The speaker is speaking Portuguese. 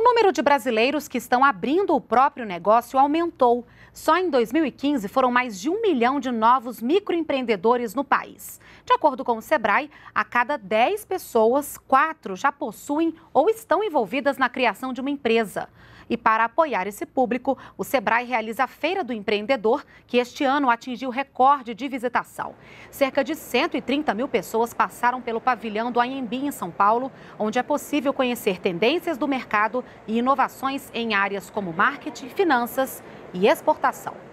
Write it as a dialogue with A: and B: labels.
A: O número de brasileiros que estão abrindo o próprio negócio aumentou. Só em 2015 foram mais de um milhão de novos microempreendedores no país. De acordo com o Sebrae, a cada 10 pessoas, 4 já possuem ou estão envolvidas na criação de uma empresa. E para apoiar esse público, o Sebrae realiza a Feira do Empreendedor, que este ano atingiu recorde de visitação. Cerca de 130 mil pessoas passaram pelo pavilhão do Anhembi, em São Paulo, onde é possível conhecer tendências do mercado e inovações em áreas como marketing, finanças e exportação.